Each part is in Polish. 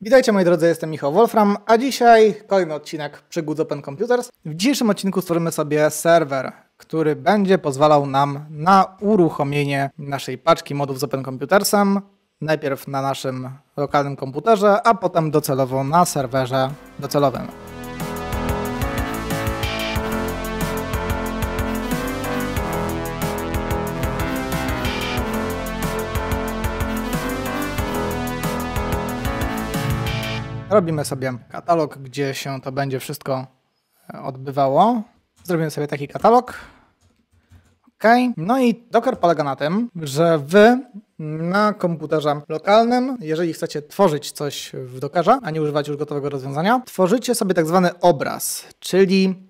Witajcie moi drodzy, jestem Michał Wolfram, a dzisiaj kolejny odcinek przygód Open Computers. W dzisiejszym odcinku stworzymy sobie serwer, który będzie pozwalał nam na uruchomienie naszej paczki modów z Open Computersem, najpierw na naszym lokalnym komputerze, a potem docelowo na serwerze docelowym. Robimy sobie katalog, gdzie się to będzie wszystko e, odbywało. Zrobimy sobie taki katalog. OK. No i Docker polega na tym, że wy na komputerze lokalnym, jeżeli chcecie tworzyć coś w Dockerze, a nie używać już gotowego rozwiązania, tworzycie sobie tak zwany obraz, czyli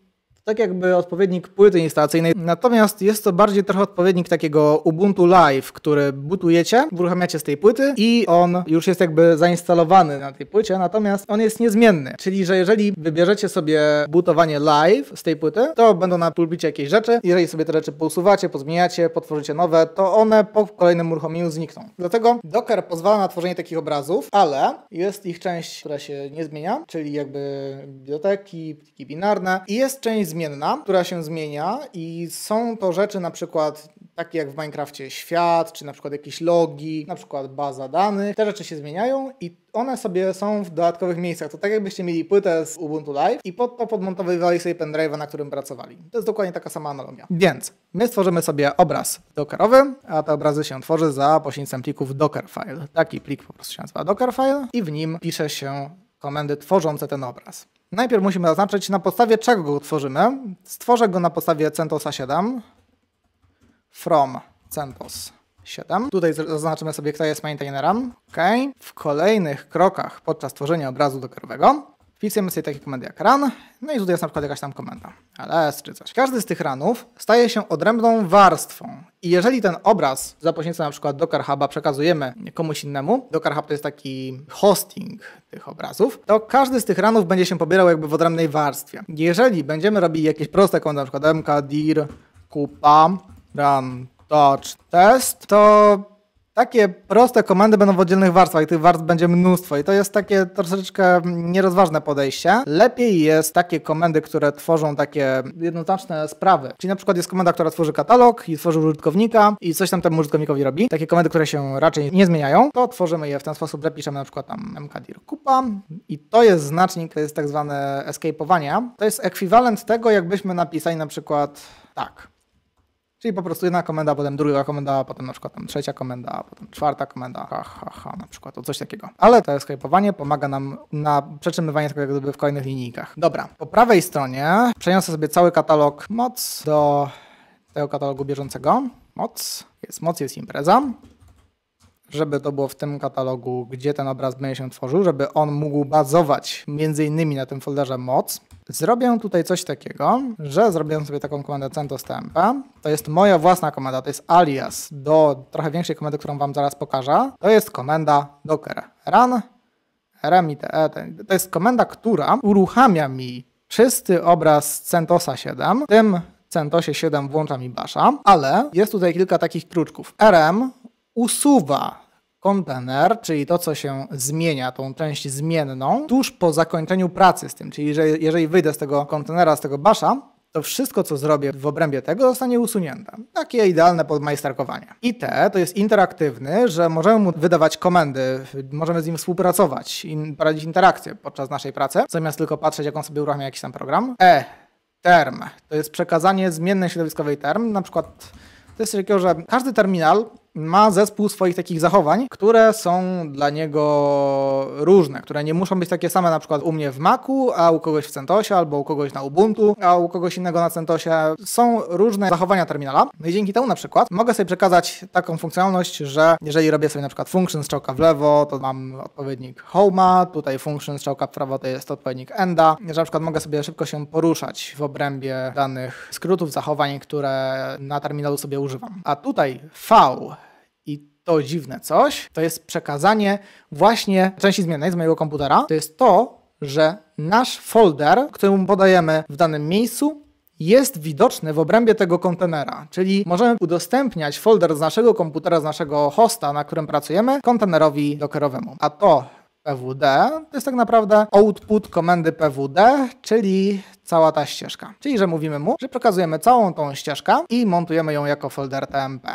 tak jakby odpowiednik płyty instalacyjnej. Natomiast jest to bardziej trochę odpowiednik takiego Ubuntu Live, który butujecie, uruchamiacie z tej płyty i on już jest jakby zainstalowany na tej płycie, natomiast on jest niezmienny. Czyli, że jeżeli wybierzecie sobie butowanie live z tej płyty, to będą na pulpicie jakieś rzeczy. Jeżeli sobie te rzeczy pousuwacie, pozmieniacie, potworzycie nowe, to one po kolejnym uruchomieniu znikną. Dlatego Docker pozwala na tworzenie takich obrazów, ale jest ich część, która się nie zmienia, czyli jakby biblioteki, pliki binarne i jest część która się zmienia i są to rzeczy na przykład takie jak w Minecrafcie świat, czy na przykład jakieś logi, na przykład baza danych. Te rzeczy się zmieniają i one sobie są w dodatkowych miejscach. To tak jakbyście mieli płytę z Ubuntu Live i pod to podmontowywali sobie pendrive'a, na którym pracowali. To jest dokładnie taka sama analogia. Więc my stworzymy sobie obraz dockerowy, a te obrazy się tworzy za pośrednictwem plików dockerfile. Taki plik po prostu się nazywa dockerfile i w nim pisze się komendy tworzące ten obraz. Najpierw musimy zaznaczyć, na podstawie czego go tworzymy. Stworzę go na podstawie CentOSa 7 from CentOS 7. Tutaj zaznaczymy sobie, kto jest maintainerem. OK. W kolejnych krokach podczas tworzenia obrazu dokerowego Wpisujemy sobie takie komendy jak run, no i tutaj jest na przykład jakaś tam komenda ls czy coś. Każdy z tych runów staje się odrębną warstwą i jeżeli ten obraz za pośrednictwem na przykład Docker Huba przekazujemy komuś innemu, Docker Hub to jest taki hosting tych obrazów, to każdy z tych runów będzie się pobierał jakby w odrębnej warstwie. Jeżeli będziemy robić jakieś proste komendy, na przykład mkdir kupa run touch test, to takie proste komendy będą w oddzielnych warstwach i tych warstw będzie mnóstwo i to jest takie troszeczkę nierozważne podejście. Lepiej jest takie komendy, które tworzą takie jednoznaczne sprawy. Czyli na przykład jest komenda, która tworzy katalog i tworzy użytkownika i coś tam temu użytkownikowi robi. Takie komendy, które się raczej nie zmieniają, to tworzymy je w ten sposób, że piszemy na przykład tam mkdir kupa i to jest znacznik, to jest tak zwane escapeowanie. To jest ekwiwalent tego, jakbyśmy napisali na przykład tak. Czyli po prostu jedna komenda, potem druga komenda, potem na przykład tam trzecia komenda, potem czwarta komenda, ha, ha, ha, na przykład, coś takiego. Ale to skrypowanie pomaga nam na przetrzymywanie tego jak gdyby w kolejnych linijkach. Dobra, po prawej stronie przeniosę sobie cały katalog moc do tego katalogu bieżącego. Moc, jest moc, jest impreza żeby to było w tym katalogu, gdzie ten obraz będzie się tworzył, żeby on mógł bazować między innymi na tym folderze moc, zrobię tutaj coś takiego, że zrobię sobie taką komendę centostmp. To jest moja własna komenda, to jest alias do trochę większej komendy, którą wam zaraz pokażę. To jest komenda docker run remite. To jest komenda, która uruchamia mi czysty obraz centosa 7, tym CentOSie 7 włącza mi Basha, ale jest tutaj kilka takich kruczków. RM usuwa kontener, czyli to, co się zmienia, tą część zmienną, tuż po zakończeniu pracy z tym. Czyli jeżeli, jeżeli wyjdę z tego kontenera, z tego basza, to wszystko, co zrobię w obrębie tego, zostanie usunięte. Takie idealne podmajstarkowanie. T, to jest interaktywny, że możemy mu wydawać komendy, możemy z nim współpracować, in, prowadzić interakcje podczas naszej pracy, zamiast tylko patrzeć, jak on sobie uruchamia jakiś tam program. E, term, to jest przekazanie zmiennej środowiskowej term, na przykład to jest takiego, że każdy terminal ma zespół swoich takich zachowań, które są dla niego różne, które nie muszą być takie same na przykład u mnie w Macu, a u kogoś w CentOSie, albo u kogoś na Ubuntu, a u kogoś innego na CentOSie. Są różne zachowania terminala no i dzięki temu na przykład mogę sobie przekazać taką funkcjonalność, że jeżeli robię sobie na przykład function strzałka w lewo, to mam odpowiednik home'a, tutaj function strzałka w prawo to jest odpowiednik enda, że na przykład mogę sobie szybko się poruszać w obrębie danych skrótów, zachowań, które na terminalu sobie używam. A tutaj V to dziwne coś, to jest przekazanie właśnie części zmiennej z mojego komputera. To jest to, że nasz folder, któremu podajemy w danym miejscu, jest widoczny w obrębie tego kontenera, czyli możemy udostępniać folder z naszego komputera, z naszego hosta, na którym pracujemy, kontenerowi dockerowemu. A to pwd to jest tak naprawdę output komendy pwd, czyli cała ta ścieżka. Czyli, że mówimy mu, że przekazujemy całą tą ścieżkę i montujemy ją jako folder tmp.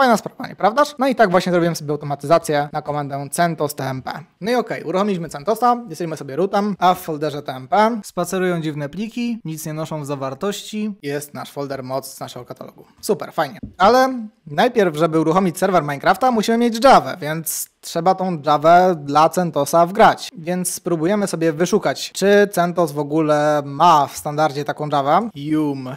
Fajna sprawa, nieprawdaż? No i tak właśnie zrobiłem sobie automatyzację na komendę CentOS TMP. No i okej, okay, uruchomiliśmy CentOSa, jesteśmy sobie rootem, a w folderze TMP spacerują dziwne pliki, nic nie noszą w zawartości. Jest nasz folder moc z naszego katalogu. Super, fajnie. Ale najpierw, żeby uruchomić serwer Minecrafta, musimy mieć Java, więc trzeba tą Java dla CentOSa wgrać. Więc spróbujemy sobie wyszukać, czy CentOS w ogóle ma w standardzie taką Java. Yum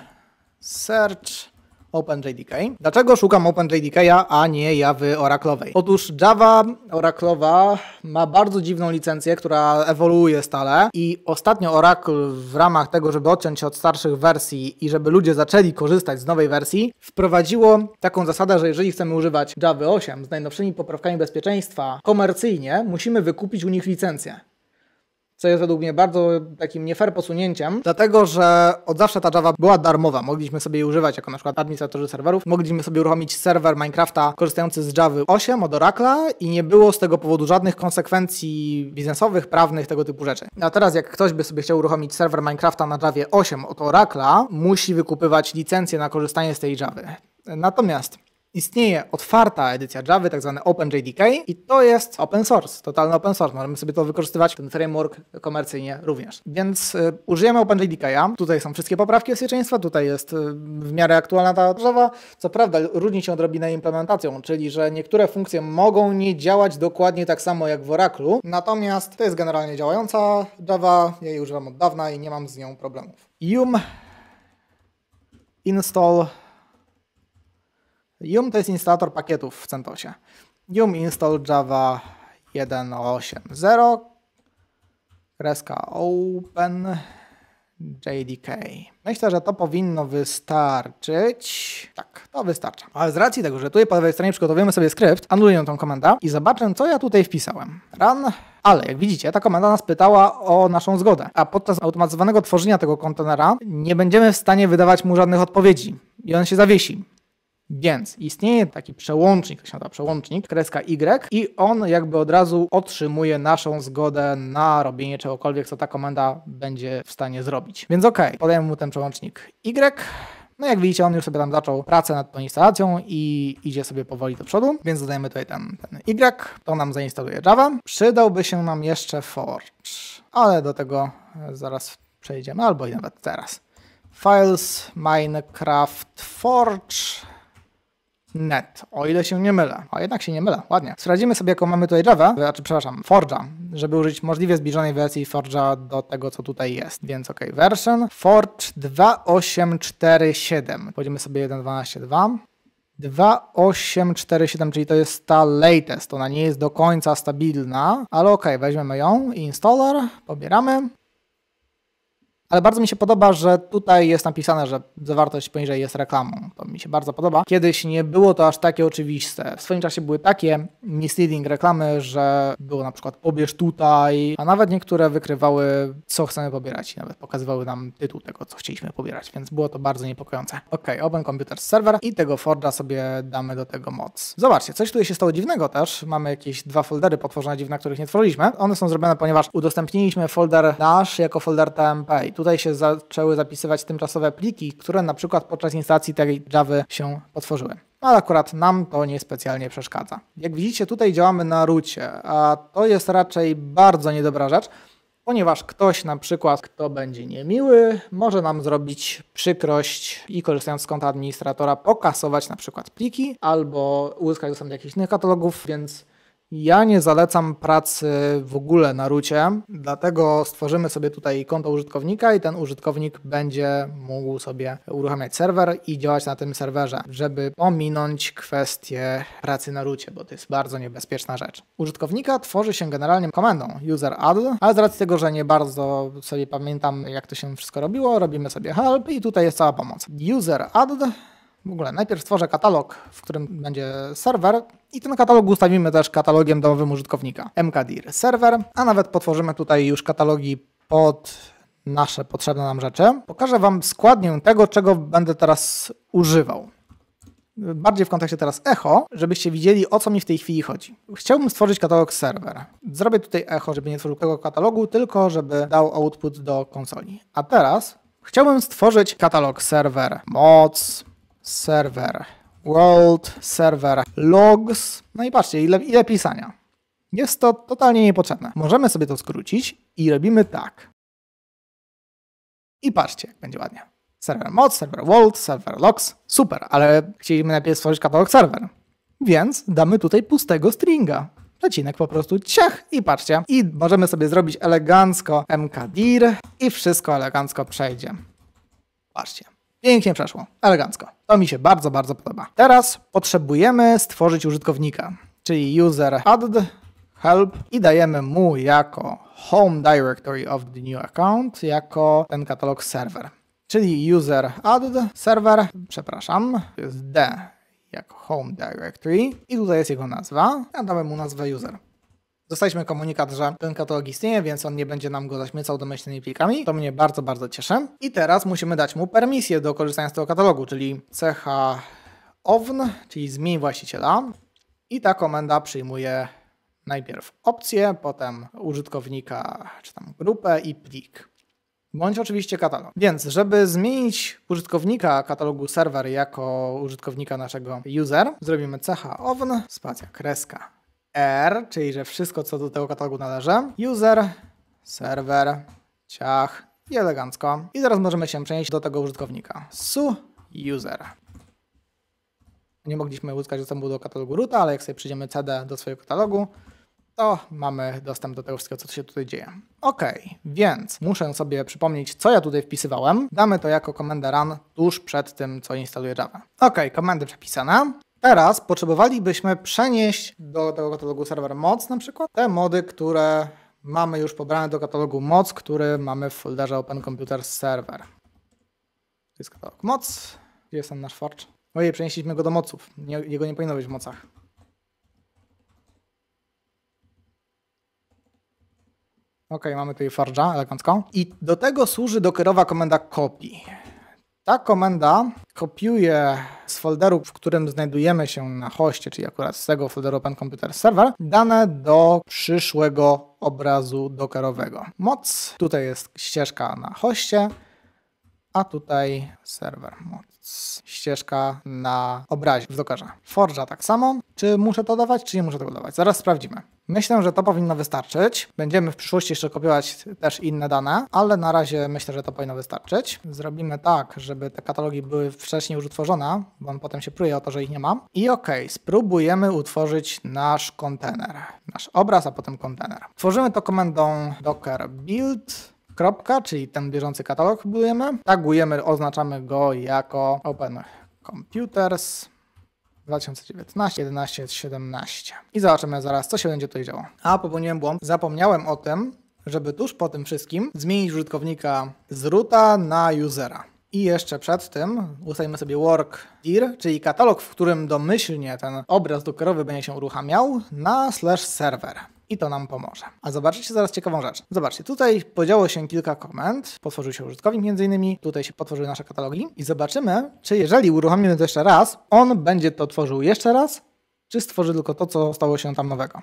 search OpenJDK. Dlaczego szukam OpenJDK'a, a nie Jawy Oracle'owej? Otóż Java Oracle'owa ma bardzo dziwną licencję, która ewoluuje stale i ostatnio Oracle w ramach tego, żeby odciąć się od starszych wersji i żeby ludzie zaczęli korzystać z nowej wersji, wprowadziło taką zasadę, że jeżeli chcemy używać Java 8 z najnowszymi poprawkami bezpieczeństwa komercyjnie, musimy wykupić u nich licencję co jest według mnie bardzo takim nie fair posunięciem, dlatego że od zawsze ta Java była darmowa. Mogliśmy sobie jej używać jako na przykład administratorzy serwerów, mogliśmy sobie uruchomić serwer Minecrafta korzystający z Java 8 od Oracle'a i nie było z tego powodu żadnych konsekwencji biznesowych, prawnych, tego typu rzeczy. A teraz jak ktoś by sobie chciał uruchomić serwer Minecrafta na Java 8 od Oracle'a, musi wykupywać licencję na korzystanie z tej Java. Natomiast Istnieje otwarta edycja Java, tak zwane OpenJDK i to jest open source, totalny open source. Możemy sobie to wykorzystywać, ten framework komercyjnie również. Więc y, użyjemy OpenJDK'a. Tutaj są wszystkie poprawki bezpieczeństwa, tutaj jest y, w miarę aktualna ta Java, Co prawda różni się odrobinę implementacją, czyli że niektóre funkcje mogą nie działać dokładnie tak samo jak w Oraclu, natomiast to jest generalnie działająca Java, ja jej używam od dawna i nie mam z nią problemów. Yum install Yum to jest instalator pakietów w CentOSie. Yum install java 1.8.0 kreska open JDK. Myślę, że to powinno wystarczyć. Tak, to wystarcza. Ale z racji tego, że tutaj po lewej stronie przygotowujemy sobie skrypt, anuluję tą komendę i zobaczę, co ja tutaj wpisałem. Run, ale jak widzicie, ta komenda nas pytała o naszą zgodę, a podczas automatyzowanego tworzenia tego kontenera nie będziemy w stanie wydawać mu żadnych odpowiedzi i on się zawiesi. Więc istnieje taki przełącznik, się nazywa przełącznik, kreska Y i on jakby od razu otrzymuje naszą zgodę na robienie czegokolwiek, co ta komenda będzie w stanie zrobić. Więc ok, podajemy mu ten przełącznik Y. No jak widzicie, on już sobie tam zaczął pracę nad tą instalacją i idzie sobie powoli do przodu, więc dodajemy tutaj ten, ten Y, to nam zainstaluje Java. Przydałby się nam jeszcze Forge, ale do tego e, zaraz przejdziemy, albo i nawet teraz. Files, Minecraft, Forge, net, o ile się nie mylę. A jednak się nie mylę, ładnie. Sprawdzimy sobie, jaką mamy tutaj Java, znaczy przepraszam, Forge'a, żeby użyć możliwie zbliżonej wersji Forge'a do tego, co tutaj jest. Więc ok, version Forge 2847. Pójdziemy sobie 1.12.2. 2847, czyli to jest ta latest. Ona nie jest do końca stabilna, ale ok, weźmiemy ją. Installer, pobieramy ale bardzo mi się podoba, że tutaj jest napisane, że zawartość poniżej jest reklamą. To mi się bardzo podoba. Kiedyś nie było to aż takie oczywiste. W swoim czasie były takie misleading reklamy, że było na przykład pobierz tutaj, a nawet niektóre wykrywały, co chcemy pobierać i nawet pokazywały nam tytuł tego, co chcieliśmy pobierać, więc było to bardzo niepokojące. Ok, Open Computer Server i tego Forge'a sobie damy do tego moc. Zobaczcie, coś tutaj się stało dziwnego też. Mamy jakieś dwa foldery potworzone dziwne, których nie tworzyliśmy. One są zrobione, ponieważ udostępniliśmy folder nasz jako folder TMP Tutaj się zaczęły zapisywać tymczasowe pliki, które na przykład podczas instalacji tej Java się otworzyły. No, ale akurat nam to niespecjalnie przeszkadza. Jak widzicie, tutaj działamy na rucie, a to jest raczej bardzo niedobra rzecz, ponieważ ktoś na przykład, kto będzie niemiły, może nam zrobić przykrość i korzystając z konta administratora pokasować na przykład pliki albo uzyskać dostęp do jakichś innych katalogów, więc ja nie zalecam pracy w ogóle na rucie, dlatego stworzymy sobie tutaj konto użytkownika i ten użytkownik będzie mógł sobie uruchamiać serwer i działać na tym serwerze, żeby ominąć kwestię pracy na rucie, bo to jest bardzo niebezpieczna rzecz. Użytkownika tworzy się generalnie komendą user add, ale z racji tego, że nie bardzo sobie pamiętam jak to się wszystko robiło, robimy sobie help i tutaj jest cała pomoc. User add w ogóle najpierw stworzę katalog, w którym będzie serwer i ten katalog ustawimy też katalogiem domowym użytkownika mkdir serwer, a nawet potworzymy tutaj już katalogi pod nasze potrzebne nam rzeczy. Pokażę Wam składnię tego, czego będę teraz używał. Bardziej w kontekście teraz echo, żebyście widzieli o co mi w tej chwili chodzi. Chciałbym stworzyć katalog serwer. Zrobię tutaj echo, żeby nie tworzył tego katalogu, tylko żeby dał output do konsoli. A teraz chciałbym stworzyć katalog serwer moc, server, world server, logs. No i patrzcie, ile, ile pisania. Jest to totalnie niepotrzebne. Możemy sobie to skrócić i robimy tak. I patrzcie, jak będzie ładnie. Server mod, server world, server logs. Super, ale chcieliśmy najpierw stworzyć kawałek server. Więc damy tutaj pustego stringa. Przecinek po prostu ciach i patrzcie. I możemy sobie zrobić elegancko mkdir i wszystko elegancko przejdzie. Patrzcie. Pięknie przeszło, elegancko. To mi się bardzo, bardzo podoba. Teraz potrzebujemy stworzyć użytkownika, czyli user add help i dajemy mu jako home directory of the new account, jako ten katalog server. Czyli user add server, przepraszam, to jest d jako home directory i tutaj jest jego nazwa, Ja damy mu nazwę user. Dostaliśmy komunikat, że ten katalog istnieje, więc on nie będzie nam go zaśmiecał domyślnymi plikami. To mnie bardzo, bardzo cieszy. I teraz musimy dać mu permisję do korzystania z tego katalogu, czyli cecha own, czyli zmień właściciela. I ta komenda przyjmuje najpierw opcję, potem użytkownika czy tam grupę i plik. Bądź oczywiście katalog. Więc, żeby zmienić użytkownika katalogu serwer jako użytkownika naszego user, zrobimy cecha own, spacja kreska R, czyli że wszystko, co do tego katalogu należy. User, serwer, ciach i elegancko. I zaraz możemy się przenieść do tego użytkownika. Su user. Nie mogliśmy uzyskać dostępu do katalogu roota, ale jak sobie przyjdziemy cd do swojego katalogu, to mamy dostęp do tego wszystkiego, co się tutaj dzieje. Ok, więc muszę sobie przypomnieć, co ja tutaj wpisywałem. Damy to jako komendę run tuż przed tym, co instaluje Java. Ok, komendy przepisane. Teraz potrzebowalibyśmy przenieść do tego katalogu serwer moc na przykład te mody, które mamy już pobrane do katalogu moc, który mamy w folderze Open Computer Server. To jest katalog moc. Gdzie jest ten nasz forge? Ojej, no przenieśliśmy go do moców. Nie, jego nie powinno być w mocach. Ok, mamy tutaj forge'a elegancko. I do tego służy dokerowa komenda copy. Ta komenda kopiuje z folderu, w którym znajdujemy się na hoście, czyli akurat z tego folderu Open Computer Server, dane do przyszłego obrazu dokerowego. Moc, tutaj jest ścieżka na hoście, a tutaj serwer moc ścieżka na obrazie w Dockerze. Forge'a tak samo. Czy muszę to dawać, czy nie muszę tego dawać? Zaraz sprawdzimy. Myślę, że to powinno wystarczyć. Będziemy w przyszłości jeszcze kopiować też inne dane, ale na razie myślę, że to powinno wystarczyć. Zrobimy tak, żeby te katalogi były wcześniej już utworzone, bo on potem się pruje o to, że ich nie mam. I ok, spróbujemy utworzyć nasz kontener, nasz obraz, a potem kontener. Tworzymy to komendą docker build kropka, czyli ten bieżący katalog budujemy. Tagujemy, oznaczamy go jako Open Computers. 2019, 11, 17. I zobaczymy zaraz, co się będzie tutaj działo. A, popełniłem błąd. Zapomniałem o tym, żeby tuż po tym wszystkim zmienić użytkownika z roota na usera. I jeszcze przed tym ustawimy sobie work dir, czyli katalog, w którym domyślnie ten obraz dokerowy będzie się uruchamiał na slash server i to nam pomoże. A zobaczycie zaraz ciekawą rzecz. Zobaczcie, tutaj podziało się kilka komend, potworzył się użytkownik między innymi, tutaj się potworzyły nasze katalogi i zobaczymy, czy jeżeli uruchomimy to jeszcze raz, on będzie to tworzył jeszcze raz, czy stworzy tylko to, co stało się tam nowego.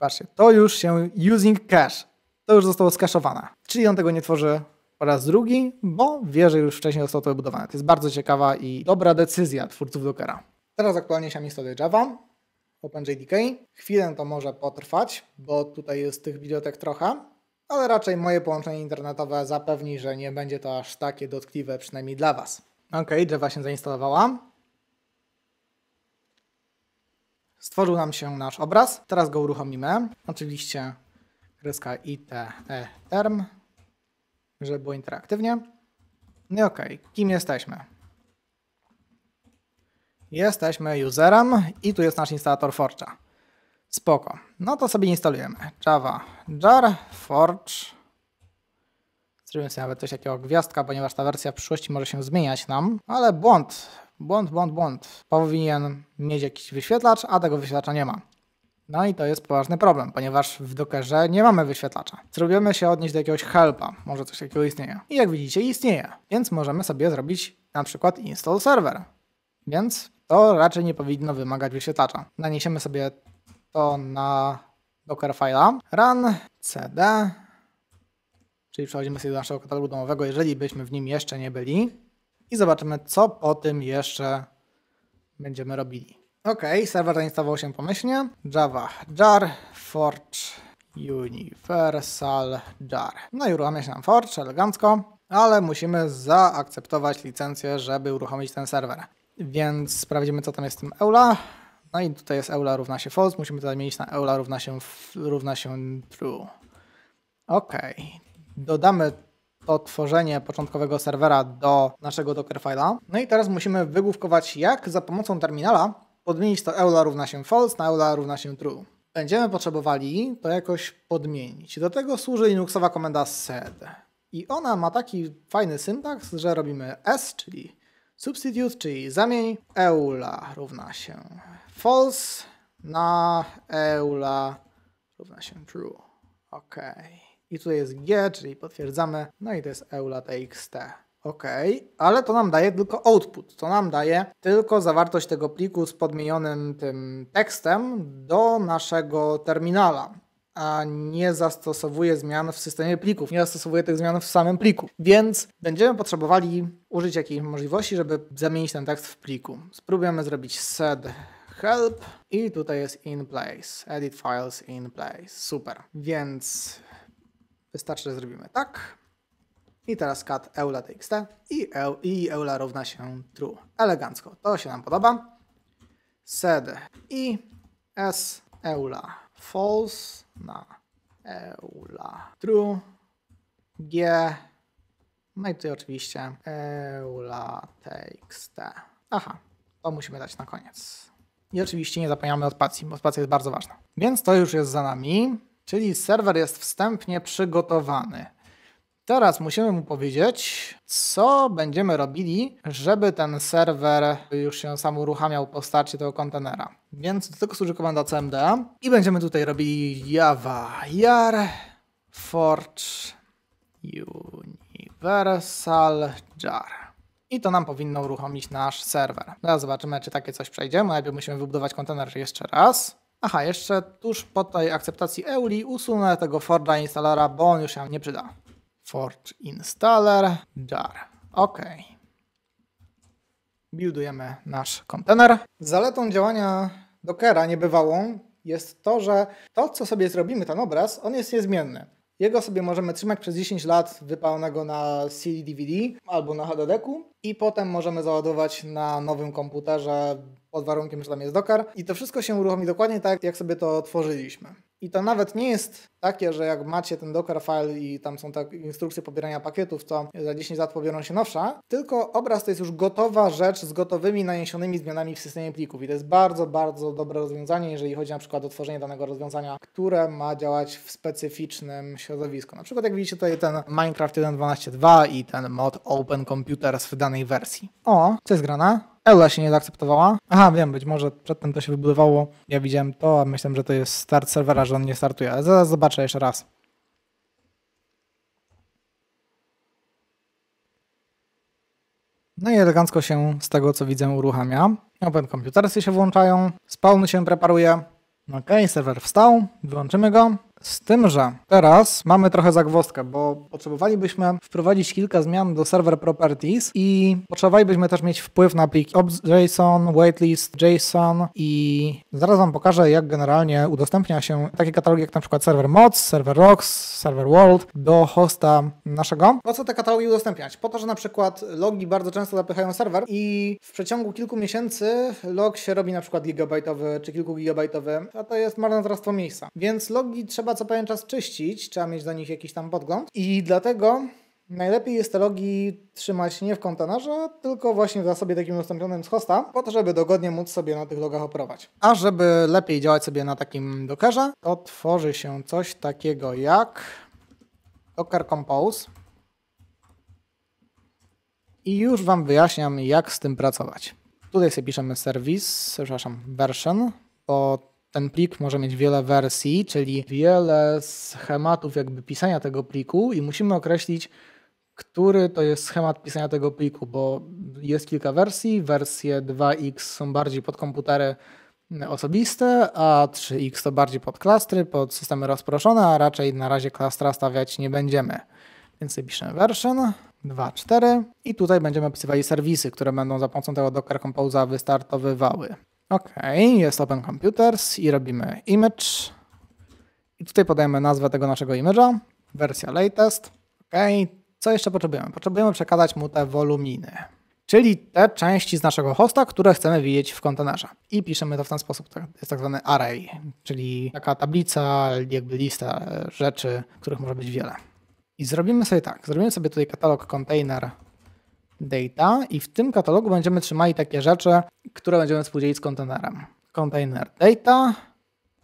Zobaczcie, to już się using cache, to już zostało skaszowane, czyli on tego nie tworzy po raz drugi, bo wie, że już wcześniej zostało to wybudowane. To jest bardzo ciekawa i dobra decyzja twórców Dockera. Teraz aktualnie się mi Java, OpenJDK. Chwilę to może potrwać, bo tutaj jest tych bibliotek trochę, ale raczej moje połączenie internetowe zapewni, że nie będzie to aż takie dotkliwe, przynajmniej dla Was. Ok, drzewa się zainstalowała. Stworzył nam się nasz obraz. Teraz go uruchomimy. Oczywiście kreska ITE e, term, żeby było interaktywnie. No i kim jesteśmy? Jesteśmy userem i tu jest nasz instalator Forge'a. Spoko. No to sobie instalujemy. Java jar forge. Zrobimy sobie nawet coś takiego gwiazdka, ponieważ ta wersja w przyszłości może się zmieniać nam. Ale błąd, błąd, błąd, błąd. Powinien mieć jakiś wyświetlacz, a tego wyświetlacza nie ma. No i to jest poważny problem, ponieważ w Dockerze nie mamy wyświetlacza. Zrobimy się odnieść do jakiegoś helpa, może coś takiego istnieje. I jak widzicie istnieje, więc możemy sobie zrobić na przykład install server więc to raczej nie powinno wymagać wyświetlacza. Naniesiemy sobie to na Dockerfile'a. Run cd, czyli przechodzimy sobie do naszego katalogu domowego, jeżeli byśmy w nim jeszcze nie byli i zobaczymy, co po tym jeszcze będziemy robili. Ok, serwer zainstalował się pomyślnie. Java jar forge universal jar. No i uruchamia się nam forge elegancko ale musimy zaakceptować licencję, żeby uruchomić ten serwer. Więc sprawdzimy, co tam jest w tym eula. No i tutaj jest eula równa się false. Musimy to zmienić na eula równa się, równa się true. Ok. Dodamy to tworzenie początkowego serwera do naszego Dockerfile'a. No i teraz musimy wygłówkować, jak za pomocą terminala podmienić to eula równa się false na eula równa się true. Będziemy potrzebowali to jakoś podmienić. Do tego służy linuxowa komenda sed. I ona ma taki fajny syntaks, że robimy s, czyli Substitute, czyli zamień eula równa się false na eula równa się true. OK. I tutaj jest G, czyli potwierdzamy. No i to jest eula txt. OK, ale to nam daje tylko output. To nam daje tylko zawartość tego pliku z podmienionym tym tekstem do naszego terminala a nie zastosowuje zmian w systemie plików, nie zastosowuje tych zmian w samym pliku. Więc będziemy potrzebowali użyć jakiejś możliwości, żeby zamienić ten tekst w pliku. Spróbujemy zrobić sed help i tutaj jest in place, edit files in place, super. Więc wystarczy, że zrobimy tak. I teraz cat eula.txt i, eu, i eula równa się true. Elegancko, to się nam podoba. sed i s eula false na eula true g no i tutaj oczywiście eula txt. Aha, to musimy dać na koniec. I oczywiście nie zapomniamy o spacji, bo spacja jest bardzo ważna. Więc to już jest za nami, czyli serwer jest wstępnie przygotowany. Teraz musimy mu powiedzieć, co będziemy robili, żeby ten serwer już się sam uruchamiał po starcie tego kontenera. Więc do tego służy komanda cmd i będziemy tutaj robili java jar forge universal jar. I to nam powinno uruchomić nasz serwer. Teraz no zobaczymy, czy takie coś przejdzie. Najpierw musimy wybudować kontener jeszcze raz. Aha, jeszcze tuż po tej akceptacji EULI usunę tego Forda instalera, bo on już się nie przyda. Forge installer jar. OK. Buildujemy nasz kontener. Zaletą działania Dockera niebywałą jest to, że to, co sobie zrobimy, ten obraz, on jest niezmienny. Jego sobie możemy trzymać przez 10 lat wypalonego na CD-DVD albo na HDD-ku i potem możemy załadować na nowym komputerze pod warunkiem, że tam jest Docker i to wszystko się uruchomi dokładnie tak, jak sobie to tworzyliśmy. I to nawet nie jest takie, że jak macie ten Docker file i tam są tak instrukcje pobierania pakietów, to za 10 lat pobiorą się nowsza, tylko obraz to jest już gotowa rzecz z gotowymi naniesionymi zmianami w systemie plików. I to jest bardzo, bardzo dobre rozwiązanie, jeżeli chodzi na przykład o tworzenie danego rozwiązania, które ma działać w specyficznym środowisku. Na przykład jak widzicie tutaj ten Minecraft 1.12.2 i ten mod Open Computers w danej wersji. O, co jest grana? Eula się nie zaakceptowała. Aha, wiem, być może przedtem to się wybudowało. Ja widziałem to, a myślałem, że to jest start serwera, że on nie startuje. Ale zaraz zobaczę jeszcze raz. No i elegancko się z tego co widzę uruchamia. Open Computersy się włączają, spawny się preparuje. Ok, serwer wstał, wyłączymy go. Z tym, że teraz mamy trochę zagwozdkę, bo potrzebowalibyśmy wprowadzić kilka zmian do server properties i potrzebowalibyśmy też mieć wpływ na pliki obj.json, waitlist, json i zaraz wam pokażę, jak generalnie udostępnia się takie katalogi jak na przykład server mods, server rocks, server world do hosta naszego. Po co te katalogi udostępniać? Po to, że na przykład logi bardzo często zapychają serwer i w przeciągu kilku miesięcy log się robi na przykład gigabajtowy czy kilku gigabajtowy, a to jest marnotrawstwo miejsca. Więc logi trzeba trzeba co pewien czas czyścić, trzeba mieć do nich jakiś tam podgląd i dlatego Najlepiej jest te logi trzymać nie w kontenerze, tylko właśnie w zasobie takim udostępnionym z hosta, po to, żeby dogodnie móc sobie na tych logach operować. A żeby lepiej działać sobie na takim dockerze, otworzy się coś takiego jak docker compose. I już Wam wyjaśniam, jak z tym pracować. Tutaj sobie piszemy serwis, przepraszam, version, bo ten plik może mieć wiele wersji, czyli wiele schematów jakby pisania tego pliku i musimy określić, który to jest schemat pisania tego pliku, bo jest kilka wersji. Wersje 2x są bardziej pod komputery osobiste, a 3x to bardziej pod klastry, pod systemy rozproszone, a raczej na razie klastra stawiać nie będziemy. Więc sobie piszemy version 2.4 i tutaj będziemy opisywali serwisy, które będą za pomocą tego Docker Compose'a wystartowywały. OK, jest Open Computers i robimy image. I tutaj podajemy nazwę tego naszego image'a, wersja latest. OK, co jeszcze potrzebujemy? Potrzebujemy przekazać mu te woluminy, czyli te części z naszego hosta, które chcemy widzieć w kontenerze. I piszemy to w ten sposób, to tak, jest tak zwany array, czyli taka tablica, jakby lista rzeczy, których może być wiele. I zrobimy sobie tak, zrobimy sobie tutaj katalog container data i w tym katalogu będziemy trzymali takie rzeczy, które będziemy współdzielić z kontenerem. Container data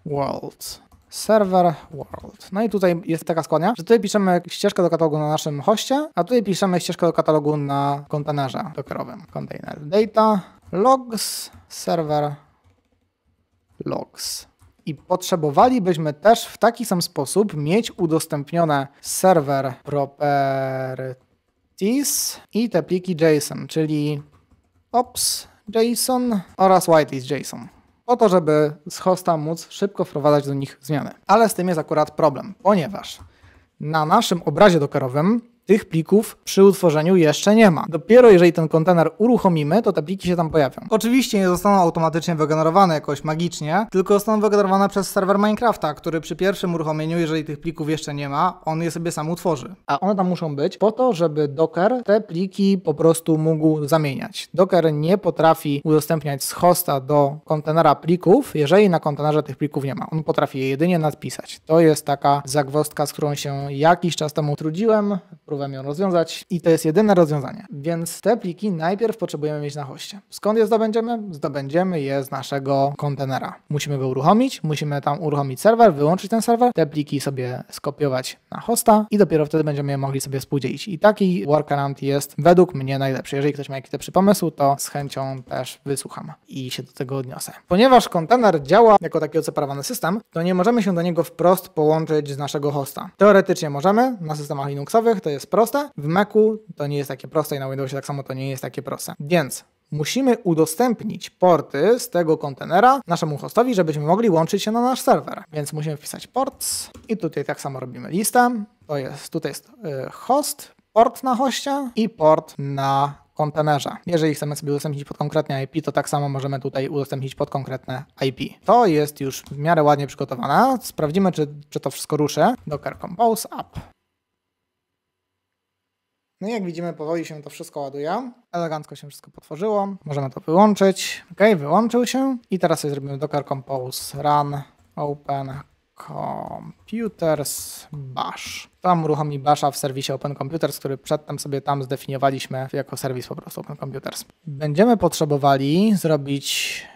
world. Server World. No i tutaj jest taka skłania, że tutaj piszemy ścieżkę do katalogu na naszym hoście, a tutaj piszemy ścieżkę do katalogu na kontenerze dockerowym. Container data logs server logs. I potrzebowalibyśmy też w taki sam sposób mieć udostępnione server property is i te pliki JSON, czyli ops JSON oraz is JSON po to, żeby z hosta móc szybko wprowadzać do nich zmiany. Ale z tym jest akurat problem, ponieważ na naszym obrazie dokerowym tych plików przy utworzeniu jeszcze nie ma. Dopiero jeżeli ten kontener uruchomimy, to te pliki się tam pojawią. Oczywiście nie zostaną automatycznie wygenerowane jakoś magicznie, tylko zostaną wygenerowane przez serwer Minecrafta, który przy pierwszym uruchomieniu, jeżeli tych plików jeszcze nie ma, on je sobie sam utworzy. A one tam muszą być po to, żeby Docker te pliki po prostu mógł zamieniać. Docker nie potrafi udostępniać z hosta do kontenera plików, jeżeli na kontenerze tych plików nie ma. On potrafi je jedynie nadpisać. To jest taka zagwostka, z którą się jakiś czas temu trudziłem próbujemy ją rozwiązać i to jest jedyne rozwiązanie. Więc te pliki najpierw potrzebujemy mieć na hoście. Skąd je zdobędziemy? Zdobędziemy je z naszego kontenera. Musimy go uruchomić, musimy tam uruchomić serwer, wyłączyć ten serwer, te pliki sobie skopiować na hosta i dopiero wtedy będziemy je mogli sobie współdzielić. I taki workaround jest według mnie najlepszy. Jeżeli ktoś ma jakiś lepszy pomysł, to z chęcią też wysłucham i się do tego odniosę. Ponieważ kontener działa jako taki odseparowany system, to nie możemy się do niego wprost połączyć z naszego hosta. Teoretycznie możemy, na systemach Linuxowych to jest jest prosta, w Macu to nie jest takie proste i na Windowsie tak samo to nie jest takie proste. Więc musimy udostępnić porty z tego kontenera naszemu hostowi, żebyśmy mogli łączyć się na nasz serwer. Więc musimy wpisać ports i tutaj tak samo robimy listę. To jest, tutaj jest y, host, port na hościa i port na kontenerze. Jeżeli chcemy sobie udostępnić pod konkretne IP, to tak samo możemy tutaj udostępnić pod konkretne IP. To jest już w miarę ładnie przygotowane. Sprawdzimy, czy, czy to wszystko ruszy. Docker Compose App. No i jak widzimy, powoli się to wszystko ładuje. Elegancko się wszystko potworzyło. Możemy to wyłączyć. OK, wyłączył się. I teraz sobie zrobimy docker compose run open Computers Bash. Tam uruchomi Basha w serwisie Open Computers, który przedtem sobie tam zdefiniowaliśmy jako serwis po prostu Open Computers. Będziemy potrzebowali zrobić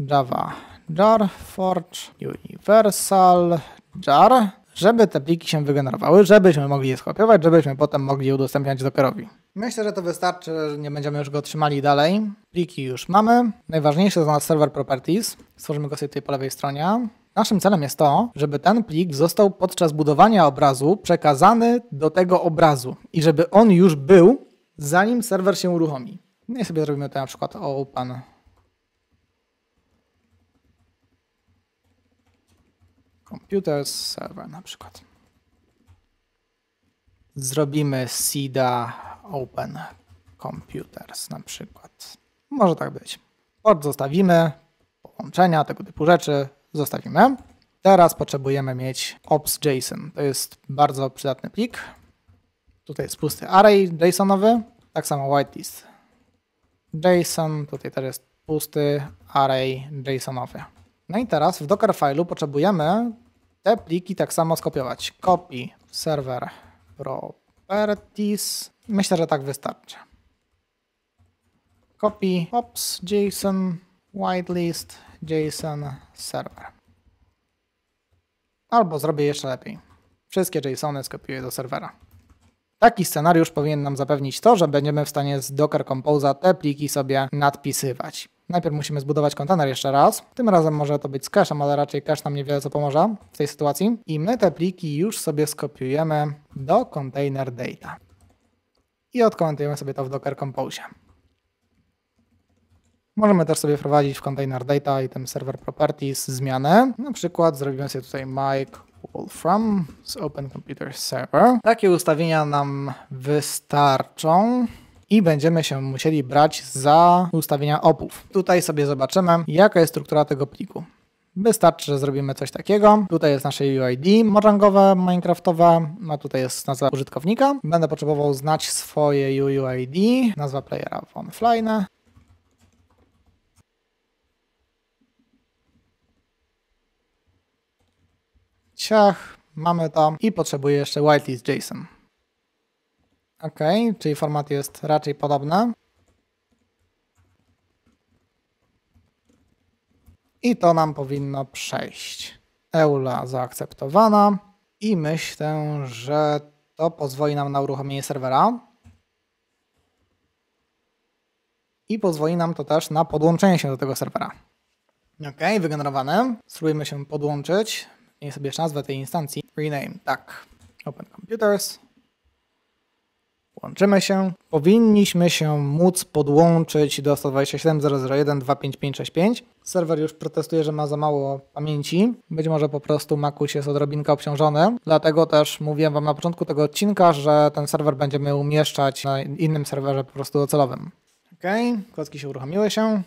Java Jar Forge Universal Jar żeby te pliki się wygenerowały, żebyśmy mogli je skopiować, żebyśmy potem mogli je udostępniać dokerowi. Myślę, że to wystarczy, że nie będziemy już go trzymali dalej. Pliki już mamy. Najważniejsze dla nas server properties. Stworzymy go sobie tutaj po lewej stronie. Naszym celem jest to, żeby ten plik został podczas budowania obrazu przekazany do tego obrazu i żeby on już był, zanim serwer się uruchomi. No i sobie zrobimy to na przykład open Computer server na przykład. Zrobimy SIDA Open Computers na przykład. Może tak być. Port zostawimy, połączenia, tego typu rzeczy zostawimy. Teraz potrzebujemy mieć ops.json. To jest bardzo przydatny plik. Tutaj jest pusty array JSONowy, tak samo whitelist. JSON, tutaj też jest pusty array JSONowy. No i teraz w Docker file'u potrzebujemy te pliki tak samo skopiować. Copy server properties. Myślę, że tak wystarczy. Copy ops JSON whitelist JSON server. Albo zrobię jeszcze lepiej. Wszystkie JSONy skopiuję do serwera. Taki scenariusz powinien nam zapewnić to, że będziemy w stanie z Docker Compose'a te pliki sobie nadpisywać. Najpierw musimy zbudować kontener jeszcze raz. Tym razem może to być z cache'em, ale raczej cache nam niewiele co pomoże w tej sytuacji. I my te pliki już sobie skopiujemy do container data. I odkomentujemy sobie to w Docker Compose. Możemy też sobie wprowadzić w container data i ten server properties zmianę. Na przykład zrobimy sobie tutaj Mike Wolfram z Open Computer Server. Takie ustawienia nam wystarczą i będziemy się musieli brać za ustawienia opów. Tutaj sobie zobaczymy, jaka jest struktura tego pliku. Wystarczy, że zrobimy coś takiego. Tutaj jest nasze UID morangowe, minecraftowe, a tutaj jest nazwa użytkownika. Będę potrzebował znać swoje UUID, nazwa playera online. Ciach, mamy to i potrzebuję jeszcze whitelist JSON. OK, czyli format jest raczej podobny. I to nam powinno przejść. Eula zaakceptowana i myślę, że to pozwoli nam na uruchomienie serwera. I pozwoli nam to też na podłączenie się do tego serwera. OK, wygenerowane. Spróbujmy się podłączyć. Nie sobie jeszcze nazwę tej instancji. Rename, tak. Open Computers. Łączymy się. Powinniśmy się móc podłączyć do 127.001.25565. Serwer już protestuje, że ma za mało pamięci. Być może po prostu Macus jest odrobinka obciążony. Dlatego też mówiłem Wam na początku tego odcinka, że ten serwer będziemy umieszczać na innym serwerze po prostu docelowym. Ok, klocki się uruchomiły się.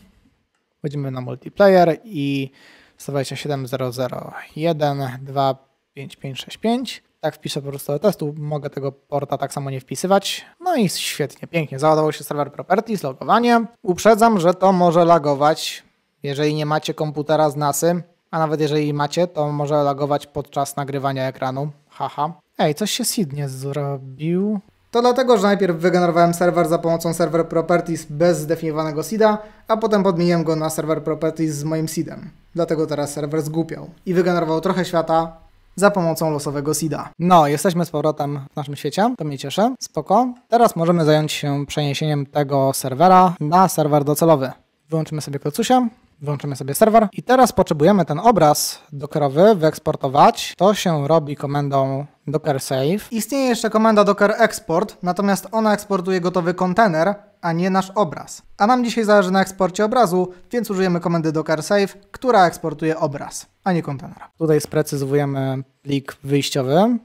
Wchodzimy na multiplayer i 127.001.25565. Tak wpiszę po prostu do testu, mogę tego porta tak samo nie wpisywać. No i świetnie, pięknie, załadował się serwer properties, logowanie. Uprzedzam, że to może lagować, jeżeli nie macie komputera z NASy, a nawet jeżeli macie, to może lagować podczas nagrywania ekranu. Haha. Ej, coś się Sidnie zrobił. To dlatego, że najpierw wygenerowałem serwer za pomocą serwer properties bez zdefiniowanego seeda, a potem podmieniłem go na serwer properties z moim seedem. Dlatego teraz serwer zgłupiał i wygenerował trochę świata, za pomocą losowego seeda. No, jesteśmy z powrotem w naszym świecie, to mnie cieszy, spoko. Teraz możemy zająć się przeniesieniem tego serwera na serwer docelowy. Wyłączymy sobie klocusia, wyłączymy sobie serwer i teraz potrzebujemy ten obraz dockerowy wyeksportować. To się robi komendą docker save. Istnieje jeszcze komenda docker export, natomiast ona eksportuje gotowy kontener, a nie nasz obraz. A nam dzisiaj zależy na eksporcie obrazu, więc użyjemy komendy docker save, która eksportuje obraz, a nie kontener. Tutaj sprecyzowujemy plik wyjściowy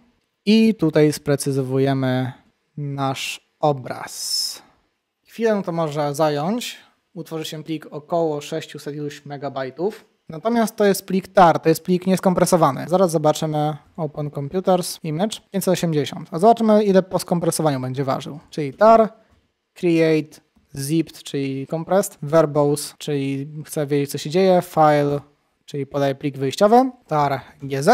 i tutaj sprecyzowujemy nasz obraz. Chwilę to może zająć. Utworzy się plik około 600 MB. Natomiast to jest plik TAR, to jest plik nieskompresowany. Zaraz zobaczymy Open Computers Image 580. A zobaczymy ile po skompresowaniu będzie ważył. Czyli TAR create zipped, czyli compressed, verbose, czyli chcę wiedzieć co się dzieje, file, czyli podaję plik wyjściowy, tar gz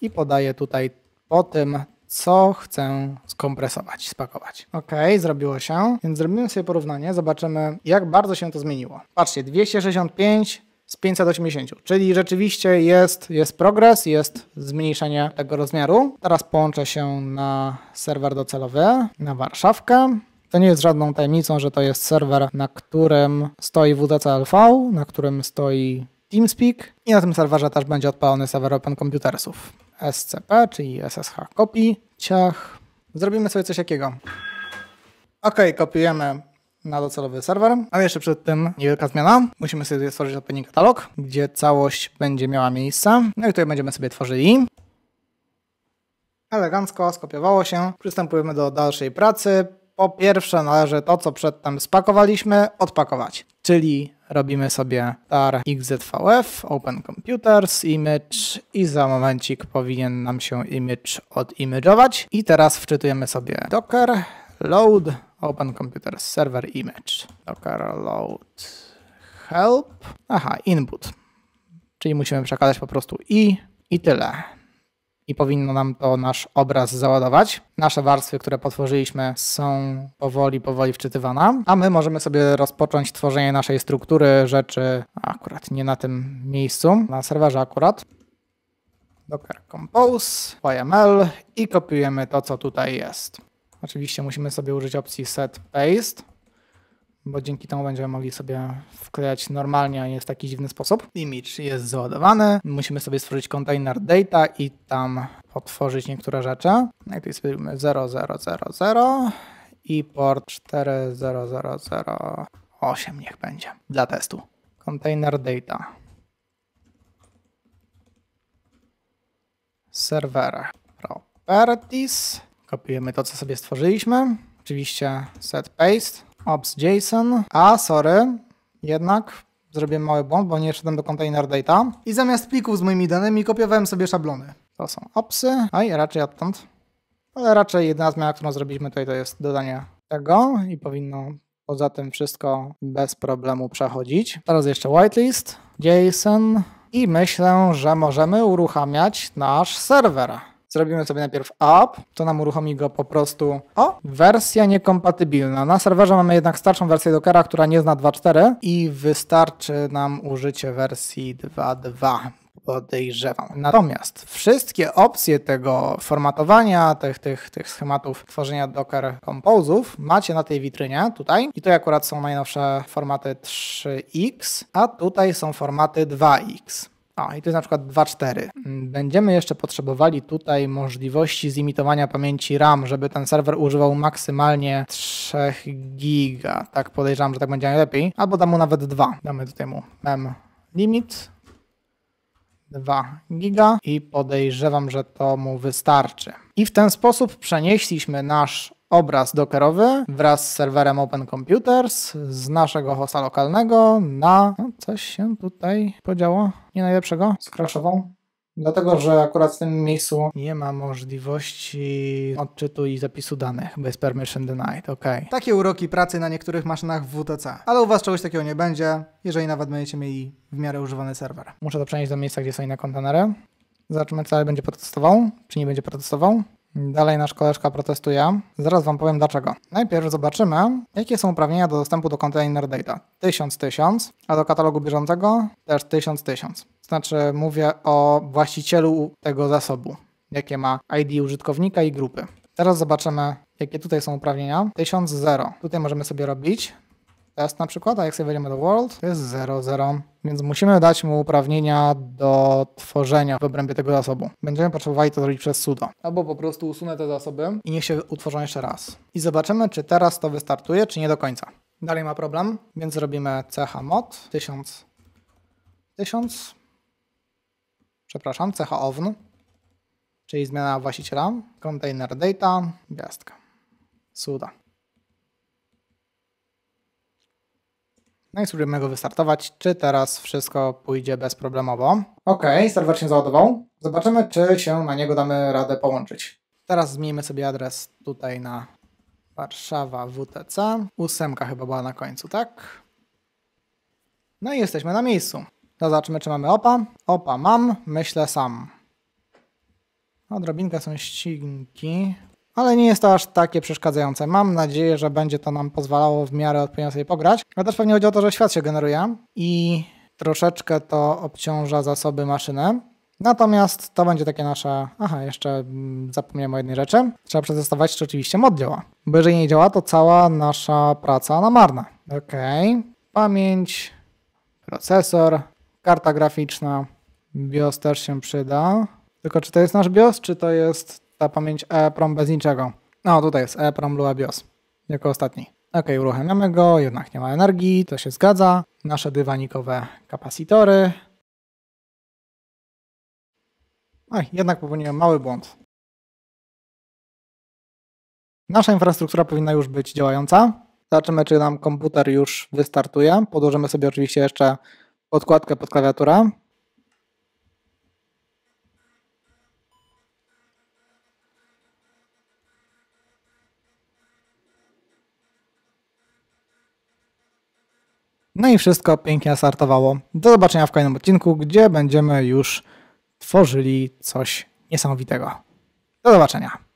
i podaję tutaj po tym co chcę skompresować, spakować. Ok, zrobiło się, więc zrobimy sobie porównanie, zobaczymy jak bardzo się to zmieniło. Patrzcie, 265 z 580, czyli rzeczywiście jest, jest progres, jest zmniejszenie tego rozmiaru. Teraz połączę się na serwer docelowy, na Warszawkę. To nie jest żadną tajemnicą, że to jest serwer, na którym stoi WDCLV, na którym stoi TeamSpeak i na tym serwerze też będzie odpalony serwer Open Computersów. SCP, czyli SSH Copy. Ciach. Zrobimy sobie coś jakiego. Ok, kopiujemy na docelowy serwer, ale jeszcze przed tym niewielka zmiana. Musimy sobie stworzyć odpowiedni katalog, gdzie całość będzie miała miejsce. No i tutaj będziemy sobie tworzyli. Elegancko skopiowało się. Przystępujemy do dalszej pracy po pierwsze należy to, co przedtem spakowaliśmy, odpakować. Czyli robimy sobie tar xzvf, open computers, image i za momencik powinien nam się image odimageować. I teraz wczytujemy sobie docker load open computers server image docker load help, aha input. Czyli musimy przekazać po prostu i i tyle i powinno nam to nasz obraz załadować. Nasze warstwy, które potworzyliśmy, są powoli, powoli wczytywane, a my możemy sobie rozpocząć tworzenie naszej struktury rzeczy akurat nie na tym miejscu, na serwerze akurat. Docker Compose, YML i kopiujemy to, co tutaj jest. Oczywiście musimy sobie użyć opcji set paste bo dzięki temu będziemy mogli sobie wklejać normalnie, a nie w taki dziwny sposób. Image jest załadowany, musimy sobie stworzyć container data i tam otworzyć niektóre rzeczy. Najpierw zrobimy 0000 i port 40008 niech będzie dla testu. Container data. Serwer properties. Kopiujemy to, co sobie stworzyliśmy. Oczywiście set paste ops.json, a sorry, jednak zrobiłem mały błąd, bo nie szedłem do container data i zamiast plików z moimi danymi kopiowałem sobie szablony. To są opsy, a no i raczej odtąd. Ale raczej z zmiana, którą zrobiliśmy tutaj, to jest dodanie tego i powinno poza tym wszystko bez problemu przechodzić. Teraz jeszcze whitelist, JSON i myślę, że możemy uruchamiać nasz serwer. Zrobimy sobie najpierw up, to nam uruchomi go po prostu. O, wersja niekompatybilna. Na serwerze mamy jednak starszą wersję Dockera, która nie zna 2.4 i wystarczy nam użycie wersji 2.2 podejrzewam. Natomiast wszystkie opcje tego formatowania, tych, tych, tych schematów tworzenia Docker Compose'ów macie na tej witrynie tutaj i to akurat są najnowsze formaty 3x, a tutaj są formaty 2x. O, i to jest na przykład 2.4. Będziemy jeszcze potrzebowali tutaj możliwości zimitowania pamięci RAM, żeby ten serwer używał maksymalnie 3 giga. Tak podejrzewam, że tak będzie najlepiej. Albo dam mu nawet 2. Damy tutaj mu mem limit 2 giga i podejrzewam, że to mu wystarczy. I w ten sposób przenieśliśmy nasz obraz dockerowy wraz z serwerem Open Computers z naszego hosta lokalnego na... No, coś się tutaj podziało nie najlepszego, skraszował. Dlatego, że akurat w tym miejscu nie ma możliwości odczytu i zapisu danych bez permission denied, ok. Takie uroki pracy na niektórych maszynach w WTC. Ale u was czegoś takiego nie będzie, jeżeli nawet będziecie mieli w miarę używany serwer. Muszę to przenieść do miejsca, gdzie są inne kontenery. Zobaczmy, co będzie protestował, czy nie będzie protestował. Dalej nasz koleżka protestuje. Zaraz wam powiem dlaczego. Najpierw zobaczymy, jakie są uprawnienia do dostępu do container data. 1000, 1000, a do katalogu bieżącego też 1000, 1000. Znaczy mówię o właścicielu tego zasobu, jakie ma ID użytkownika i grupy. Teraz zobaczymy, jakie tutaj są uprawnienia. 1000, 0. Tutaj możemy sobie robić test na przykład, a jak sobie weźmiemy do world, to jest 0,0. Więc musimy dać mu uprawnienia do tworzenia w obrębie tego zasobu. Będziemy potrzebowali to zrobić przez sudo. Albo po prostu usunę te zasoby i niech się utworzą jeszcze raz. I zobaczymy, czy teraz to wystartuje, czy nie do końca. Dalej ma problem, więc zrobimy chmod 1000 1000 przepraszam, chown, czyli zmiana właściciela, container data, gwiazdka, suda. No i spróbujemy wystartować, czy teraz wszystko pójdzie bezproblemowo. Ok, serwer się załadował. Zobaczymy, czy się na niego damy radę połączyć. Teraz zmienimy sobie adres tutaj na Warszawa WTC. Ósemka chyba była na końcu, tak? No i jesteśmy na miejscu. To czy mamy opa. Opa mam, myślę sam. Odrobinka są ścinki ale nie jest to aż takie przeszkadzające. Mam nadzieję, że będzie to nam pozwalało w miarę odpowiednio sobie pograć, ale też pewnie chodzi o to, że świat się generuje i troszeczkę to obciąża zasoby maszyny. Natomiast to będzie takie nasze. Aha, jeszcze mm, zapomniałem o jednej rzeczy. Trzeba przetestować, czy oczywiście mod działa. Bo jeżeli nie działa, to cała nasza praca na marne. Ok, Pamięć, procesor, karta graficzna. BIOS też się przyda. Tylko czy to jest nasz BIOS, czy to jest ta pamięć EEPROM bez niczego. No tutaj jest EEPROM Lua BIOS, jako ostatni. Ok, uruchamiamy go, jednak nie ma energii, to się zgadza. Nasze dywanikowe kapasitory. Oj, jednak popełniłem mały błąd. Nasza infrastruktura powinna już być działająca. Zobaczymy, czy nam komputer już wystartuje. Podłożymy sobie oczywiście jeszcze podkładkę pod klawiaturę. No i wszystko pięknie startowało. Do zobaczenia w kolejnym odcinku, gdzie będziemy już tworzyli coś niesamowitego. Do zobaczenia.